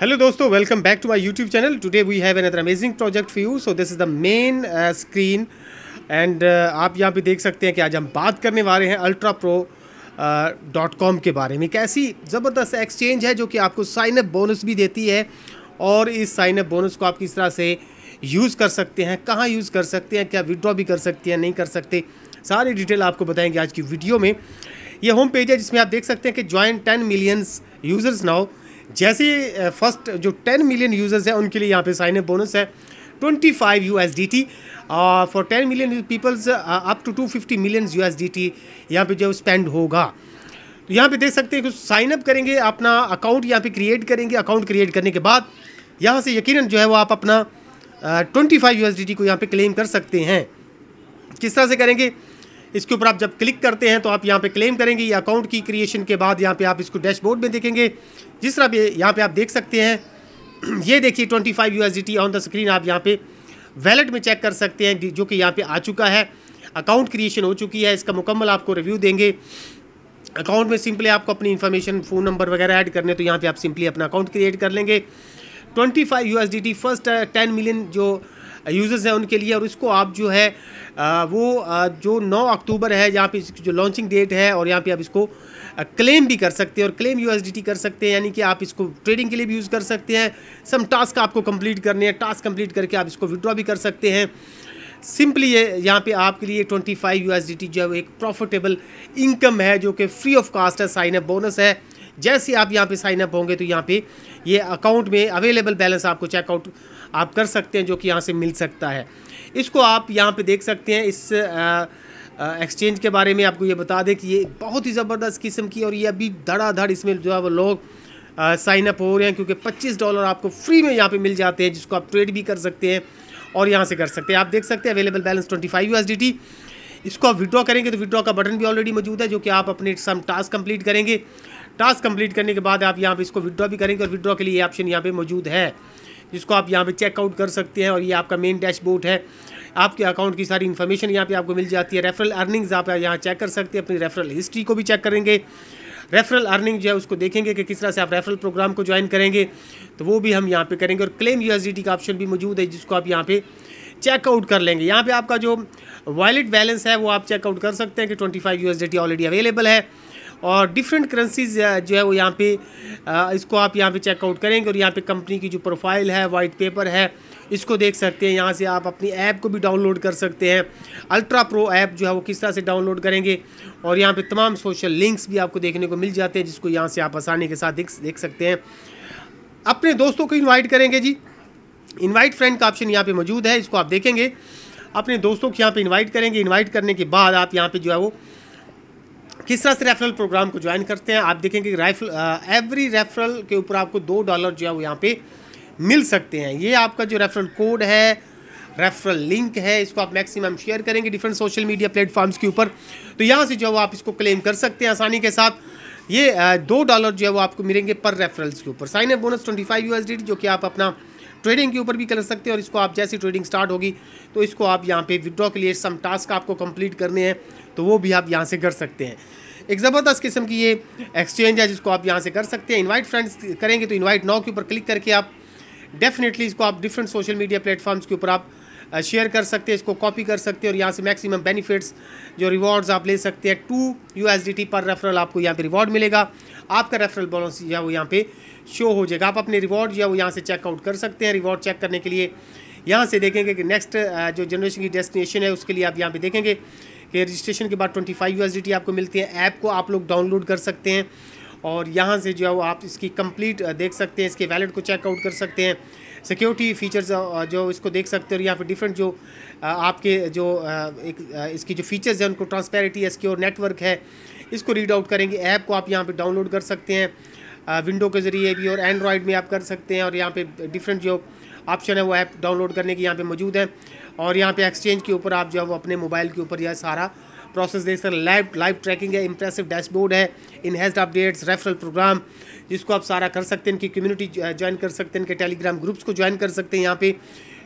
hello दोस्तों welcome back to my YouTube channel today we have another amazing project for you so this is the main screen and आप यहाँ पे देख सकते हैं कि आज हम बात करने वाले हैं अल्ट्रा प्रो डॉट कॉम के बारे में एक ऐसी ज़बरदस्त एक्सचेंज है जो कि आपको साइन अप बोनस भी देती है और इस साइन अप बोनस को आप किस तरह से यूज़ कर सकते हैं कहाँ यूज़ कर सकते हैं क्या विदड्रॉ भी कर सकते हैं नहीं कर सकते सारी डिटेल आपको बताएंगे आज की वीडियो में ये होम पेज है जिसमें आप देख सकते हैं कि join ten millions users now जैसे फर्स्ट जो टेन मिलियन यूज़र्स हैं उनके लिए यहाँ पे साइन अप बोनस है twenty five U S D T और for ten million peoples up to two fifty million U S D T यहाँ पर जो स्पेंड होगा तो यहाँ पे देख सकते हैं कि साइन अप करेंगे अपना अकाउंट यहाँ पे क्रिएट करेंगे अकाउंट क्रिएट करने के बाद यहाँ से यकीनन जो है वो आप अपना ट्वेंटी फाइव यू को यहाँ पे क्लेम कर सकते हैं किस तरह से करेंगे इसके ऊपर आप जब क्लिक करते हैं तो आप यहाँ पे क्लेम करेंगे या अकाउंट की क्रिएशन के बाद यहाँ पे आप इसको डैशबोर्ड में देखेंगे जिस तरह भी यहाँ पे आप देख सकते हैं ये देखिए twenty five U on the screen आप यहाँ पे वैलेट में चेक कर सकते हैं जो कि यहाँ पे आ चुका है अकाउंट क्रिएशन हो चुकी है इसका मुकम्मल आपको रिव्यू देंगे अकाउंट में सिंपली आपको अपनी इन्फॉर्मेशन फ़ोन नंबर वगैरह ऐड करने तो यहाँ पर आप सिंपली अपना अकाउंट क्रिएट कर लेंगे 25 five U first ten million जो यूज़र्स हैं उनके लिए और इसको आप जो है वो जो 9 अक्टूबर है यहाँ पे इसकी जो लॉन्चिंग डेट है और यहाँ पे आप इसको क्लेम भी कर सकते हैं और क्लेम यू कर सकते हैं यानी कि आप इसको ट्रेडिंग के लिए भी यूज़ कर सकते हैं सम टास्क आपको कम्प्लीट करने हैं टास्क कम्प्लीट करके आप इसको विड्रॉ भी कर सकते हैं सिंपली ये यहाँ पे आपके लिए 25 फाइव जो है एक प्रॉफिटेबल इनकम है जो कि फ्री ऑफ कास्ट है साइन है बोनस है जैसे आप यहाँ पे साइन अप होंगे तो यहाँ पे ये अकाउंट में अवेलेबल बैलेंस आपको चेकआउट आप कर सकते हैं जो कि यहाँ से मिल सकता है इसको आप यहाँ पे देख सकते हैं इस एक्सचेंज के बारे में आपको ये बता दें कि ये बहुत ही ज़बरदस्त किस्म की और ये अभी धड़ाधड़ इसमें जो है वो लोग साइन अप हो रहे हैं क्योंकि पच्चीस डॉलर आपको फ्री में यहाँ पर मिल जाते हैं जिसको आप ट्रेड भी कर सकते हैं और यहाँ से कर सकते हैं आप देख सकते हैं अवेलेबल बैलेंस ट्वेंटी फाइव इसको आप विड्रॉ करेंगे तो विड्रॉ का बटन भी ऑलरेडी मौजूद है जो कि आप अपने सम टास्क कंप्लीट करेंगे टास्क कंप्लीट करने के बाद आप यहाँ पे इसको विदड्रॉ भी करेंगे और विदड्रॉ के लिए ऑप्शन यहाँ पे मौजूद है जिसको आप यहाँ पे चेकआउट कर सकते हैं और ये आपका मेन डैशबोर्ड है आपके अकाउंट की सारी इन्फॉर्मेशन यहाँ पे आपको मिल जाती है रेफरल अर्निंग्स आप यहाँ चेक कर सकते हैं अपनी रेफरल हिस्ट्री को भी चेक करेंगे रेफरल अर्निंग जो है उसको देखेंगे कि किस तरह से आप रेफरल प्रोग्राम को ज्वाइन करेंगे तो वो भी हम यहाँ पे करेंगे और क्लेम यू का ऑप्शन भी मौजूद है जिसको आप यहाँ पे चेकआउट कर लेंगे यहाँ पर आपका जो वॉलेट बैलेंस है वो आप चेकआउट कर सकते हैं कि ट्वेंटी फाइव ऑलरेडी अवेलेबल है और डिफरेंट करेंसीज जो है वो यहाँ पे इसको आप यहाँ पे चेकआउट करेंगे और यहाँ पे कंपनी की जो प्रोफाइल है वाइट पेपर है इसको देख सकते हैं यहाँ से आप अपनी ऐप को भी डाउनलोड कर सकते हैं अल्ट्रा प्रो ऐप जो है वो किस तरह से डाउनलोड करेंगे और यहाँ पर तमाम सोशल लिंक्स भी आपको देखने को मिल जाते हैं जिसको यहाँ से आप आसानी के साथ देख सकते हैं अपने दोस्तों को इन्वाइट करेंगे जी इन्वाइट फ्रेंड का ऑप्शन यहाँ पे मौजूद है इसको आप देखेंगे अपने दोस्तों को यहाँ पे इनवाइट करेंगे इनवाइट करने के बाद आप यहाँ पे जो है वो किस तरह से रेफरल प्रोग्राम को ज्वाइन करते हैं आप देखेंगे रेफरल एवरी रेफरल के ऊपर आपको दो डॉलर जो है वो यहाँ पे मिल सकते हैं ये आपका जो रेफरल कोड है रेफरल लिंक है इसको आप मैक्सिमम शेयर करेंगे डिफरेंट सोशल मीडिया प्लेटफॉर्म्स के ऊपर तो यहाँ से जो है आप इसको क्लेम कर सकते हैं आसानी के साथ ये दो डॉलर जो है वो आपको मिलेंगे पर रेफरल्स के ऊपर साइन है बोनस ट्वेंटी फाइव जो कि आप अपना ट्रेडिंग के ऊपर भी कर सकते हैं और इसको आप जैसी ट्रेडिंग स्टार्ट होगी तो इसको आप यहाँ पे विदड्रॉ के लिए सम टास्क आपको कंप्लीट करने हैं तो वो भी आप यहाँ से कर सकते हैं एक ज़बरदस्त किस्म की ये एक्सचेंज है जिसको आप यहाँ से कर सकते हैं इन्वाइट फ्रेंड्स करेंगे तो इन्वाइट नाव के ऊपर क्लिक करके आप डेफिनेटली इसको आप डिफरेंट सोशल मीडिया प्लेटफॉर्म्स के ऊपर आप शेयर कर सकते हैं इसको कॉपी कर सकते हैं और यहाँ से मैक्सिमम बेनिफिट्स जो रिवॉर्ड्स आप ले सकते हैं टू यू पर रेफरल आपको यहाँ पर रिवॉर्ड मिलेगा आपका रेफरल बोनस जो है वो यहाँ पे शो हो जाएगा आप अपने रिवॉर्ड जो है वो यहाँ से चेकआउट कर सकते हैं रिवॉर्ड चेक करने के लिए यहाँ से देखेंगे कि नेक्स्ट जो जनरेशन की डेस्टिनेशन है उसके लिए आप यहाँ पे देखेंगे कि रजिस्ट्रेशन के बाद ट्वेंटी फाइव यू आपको मिलती है ऐप को आप लोग डाउनलोड कर सकते हैं और यहाँ से जो है वो आप इसकी कंप्लीट देख सकते हैं इसके वैलेट को चेकआउट कर सकते हैं सिक्योरिटी फीचर्स जो इसको देख सकते हो या फिर डिफरेंट जो आपके जो एक इसकी जो फीचर्स हैं उनको ट्रांसपेरेंटी है सिक्योर नेटवर्क है इसको रीड आउट करेंगे ऐप को आप यहाँ पे डाउनलोड कर सकते हैं विंडो के ज़रिए भी और एंड्रॉयड में आप कर सकते हैं और यहाँ पे डिफरेंट जो ऑप्शन है वो ऐप डाउनलोड करने के यहाँ पे मौजूद है और यहाँ पे एक्सचेंज के ऊपर आप जो है वो अपने मोबाइल के ऊपर यह सारा प्रोसेस देख सकते लाइव लाइव ट्रैकिंग है इंप्रेसिव डैशबोर्ड है इनहेस्ड अपडेट्स रेफरल प्रोग्राम जिसको आप सारा कर सकते हैं इनकी कम्युनिटी ज्वाइन कर सकते हैं इनके टेलीग्राम ग्रुप्स को ज्वाइन कर सकते हैं यहाँ पे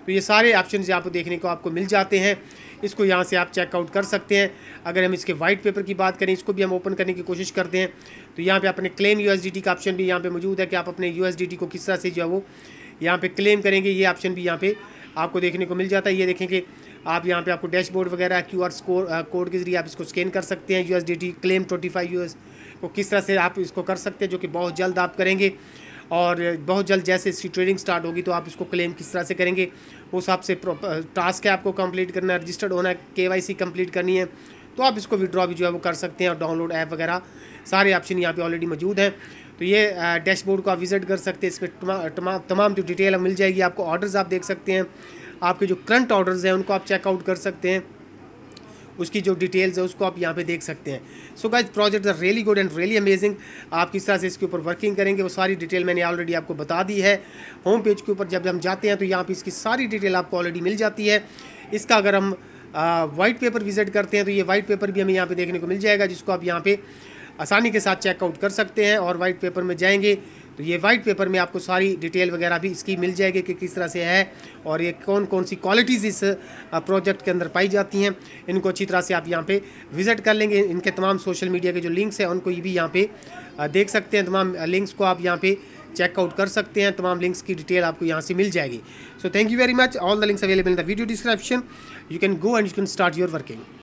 तो ये सारे ऑप्शन यहाँ पर देखने को आपको मिल जाते हैं इसको यहाँ से आप चेकआउट कर सकते हैं अगर हम इसके वाइट पेपर की बात करें इसको भी हम ओपन करने की कोशिश करते हैं तो यहाँ पे अपने क्लेम यूएसडीटी का ऑप्शन भी यहाँ पे मौजूद है कि आप अपने यूएसडीटी को किस तरह से जो है वो यहाँ पे क्लेम करेंगे ये ऑप्शन भी यहाँ पे आपको देखने को मिल जाता है ये देखेंगे आप यहाँ पे आपको डैशबोर्ड वगैरह क्यू आर स्कोर कोड के जरिए आप इसको स्कैन कर सकते हैं U S claim twenty five U को किस तरह से आप इसको कर सकते हैं जो कि बहुत जल्द आप करेंगे और बहुत जल्द जैसे इसकी ट्रेडिंग स्टार्ट होगी तो आप इसको क्लेम किस तरह से करेंगे उस आपसे टास्क है आपको कम्प्लीट करना है रजिस्टर्ड होना है के कंप्लीट करनी है तो आप इसको विड्रॉ भी जो है वो कर सकते हैं और डाउनलोड ऐप वगैरह सारे ऑप्शन यहाँ पर ऑलरेडी मौजूद हैं तो ये डैशबोर्ड को आप विज़िट कर सकते हैं इस तमाम तमाम जो डिटेल मिल जाएगी आपको ऑर्डर्स आप देख सकते हैं आपके जो करंट ऑर्डर्स हैं उनको आप चेकआउट कर सकते हैं उसकी जो डिटेल्स है उसको आप यहाँ पे देख सकते हैं so guys project are really good and really amazing आप किस तरह से इसके ऊपर वर्किंग करेंगे वो सारी डिटेल मैंने ऑलरेडी आपको बता दी है होम पेज के ऊपर जब हम जाते हैं तो यहाँ पर इसकी सारी डिटेल आपको ऑलरेडी मिल जाती है इसका अगर हम वाइट पेपर विजिट करते हैं तो ये वाइट पेपर भी हमें यहाँ पर देखने को मिल जाएगा जिसको आप यहाँ पर आसानी के साथ चेकआउट कर सकते हैं और वाइट पेपर में जाएंगे तो ये वाइट पेपर में आपको सारी डिटेल वगैरह भी इसकी मिल जाएगी कि किस तरह से है और ये कौन कौन सी क्वालिटीज़ इस प्रोजेक्ट के अंदर पाई जाती हैं इनको अच्छी तरह से आप यहाँ पे विज़िट कर लेंगे इनके तमाम सोशल मीडिया के जो लिंक्स हैं उनको ये भी यहाँ पे देख सकते हैं तमाम लिंक्स को आप यहाँ पे चेकआउट कर सकते हैं तमाम लिंक्स की डिटेल आपको यहाँ से मिल जाएगी so thank you very much all the links available in the video description you can go and you can start your working